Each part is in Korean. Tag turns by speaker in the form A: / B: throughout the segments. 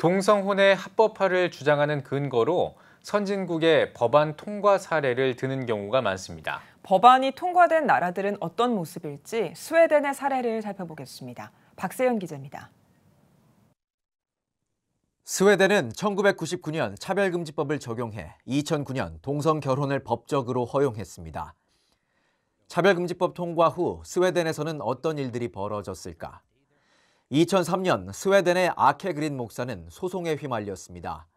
A: 동성혼의 합법화를 주장하는 근거로 선진국의 법안 통과 사례를 드는 경우가 많습니다.
B: 법안이 통과된 나라들은 어떤 모습일지 스웨덴의 사례를 살펴보겠습니다. 박세현 기자입니다.
A: 스웨덴은 1999년 차별금지법을 적용해 2009년 동성 결혼을 법적으로 허용했습니다. 차별금지법 통과 후 스웨덴에서는 어떤 일들이 벌어졌을까? 2003년 스웨덴의 아케 그린 목사는 소송에 휘말렸습니다.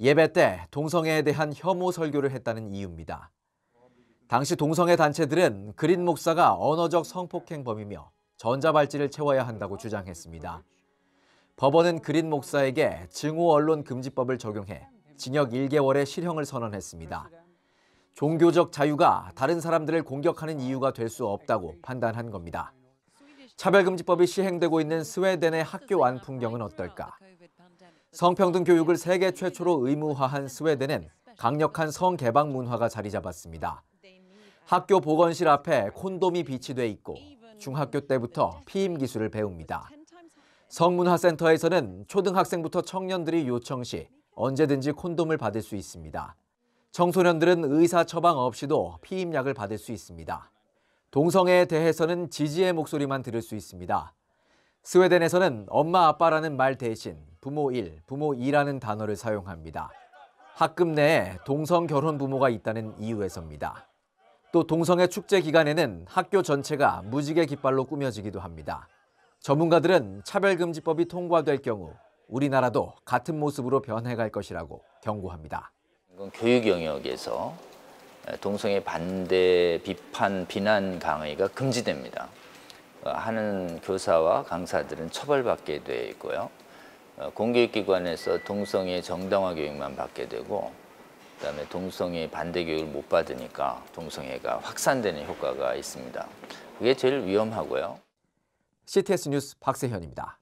A: 예배 때 동성애에 대한 혐오 설교를 했다는 이유입니다. 당시 동성애 단체들은 그린 목사가 언어적 성폭행범이며 전자발찌를 채워야 한다고 주장했습니다. 법원은 그린 목사에게 증오 언론 금지법을 적용해 징역 1개월의 실형을 선언했습니다. 종교적 자유가 다른 사람들을 공격하는 이유가 될 수 없다고 판단한 겁니다. 차별금지법이 시행되고 있는 스웨덴의 학교 안 풍경은 어떨까? 그 성평등 교육을 그 세계 최초로 그 의무화한 스웨덴은 강력한 성개방 문화가 자리 잡았습니다. 학교 보건실 앞에 콘돔이 비치돼 있고 중학교 때부터 피임 기술을 배웁니다. 성문화센터에서는 초등학생부터 청년들이 요청 시 언제든지 콘돔을 받을 수 있습니다. 청소년들은 의사 처방 없이도 피임약을 받을 수 있습니다. 동성애에 대해서는 지지의 목소리만 들을 수 있습니다. 스웨덴에서는 엄마 아빠라는 말 대신 부모 1, 부모 2라는 단어를 사용합니다. 학급 내에 동성 결혼 부모가 있다는 이유에서입니다. 또 동성애 축제 기간에는 학교 전체가 무지개 깃발로 꾸며지기도 합니다. 전문가들은 차별금지법이 통과될 경우 우리나라도 같은 모습으로 변해갈 것이라고 경고합니다.
C: 교육 영역에서 동성애 반대 비판 비난 강의가 금지됩니다. 어, 하는 교사와 강사들은 처벌받게 돼 있고요. 어, 공교육기관에서 동성애 정당화 교육만 받게 되고 그다음에 동성애 반대 교육을 못 받으니까 동성애가 확산되는 효과가 있습니다. 그게 제일 위험하고요.
A: CTS 뉴스 박세현입니다.